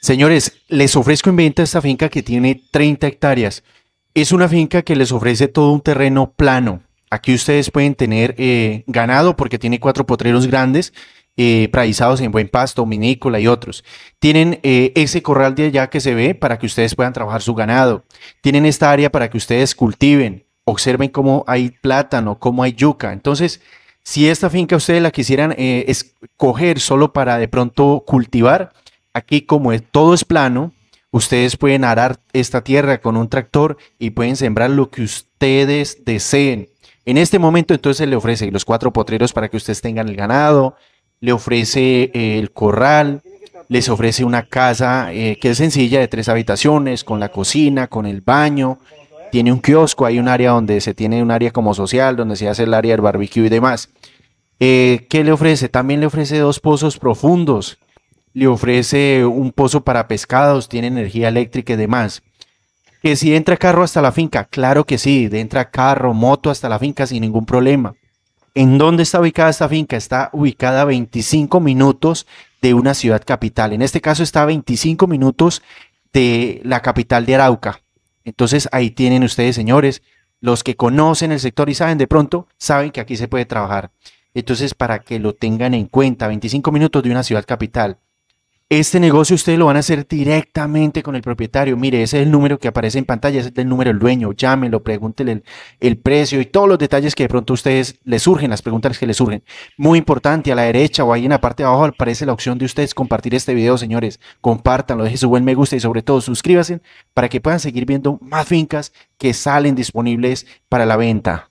Señores, les ofrezco en venta esta finca que tiene 30 hectáreas. Es una finca que les ofrece todo un terreno plano. Aquí ustedes pueden tener eh, ganado porque tiene cuatro potreros grandes, eh, praizados en buen pasto, minícola y otros. Tienen eh, ese corral de allá que se ve para que ustedes puedan trabajar su ganado. Tienen esta área para que ustedes cultiven. Observen cómo hay plátano, cómo hay yuca. Entonces, si esta finca ustedes la quisieran eh, escoger solo para de pronto cultivar, Aquí como todo es plano, ustedes pueden arar esta tierra con un tractor y pueden sembrar lo que ustedes deseen. En este momento entonces le ofrece los cuatro potreros para que ustedes tengan el ganado, le ofrece eh, el corral, les ofrece una casa eh, que es sencilla de tres habitaciones, con la cocina, con el baño, tiene un kiosco, hay un área donde se tiene un área como social, donde se hace el área del barbecue y demás. Eh, ¿Qué le ofrece? También le ofrece dos pozos profundos le ofrece un pozo para pescados, tiene energía eléctrica y demás. Que si entra carro hasta la finca, claro que sí, entra carro, moto hasta la finca sin ningún problema. ¿En dónde está ubicada esta finca? Está ubicada a 25 minutos de una ciudad capital. En este caso está a 25 minutos de la capital de Arauca. Entonces ahí tienen ustedes, señores, los que conocen el sector y saben de pronto, saben que aquí se puede trabajar. Entonces, para que lo tengan en cuenta, 25 minutos de una ciudad capital. Este negocio ustedes lo van a hacer directamente con el propietario. Mire, ese es el número que aparece en pantalla, ese es el número del dueño. Llámenlo, pregúntenle el, el, precio y todos los detalles que de pronto a ustedes les surgen, las preguntas que les surgen. Muy importante, a la derecha o ahí en la parte de abajo aparece la opción de ustedes compartir este video, señores. Compártanlo, dejen su buen me gusta y sobre todo suscríbanse para que puedan seguir viendo más fincas que salen disponibles para la venta.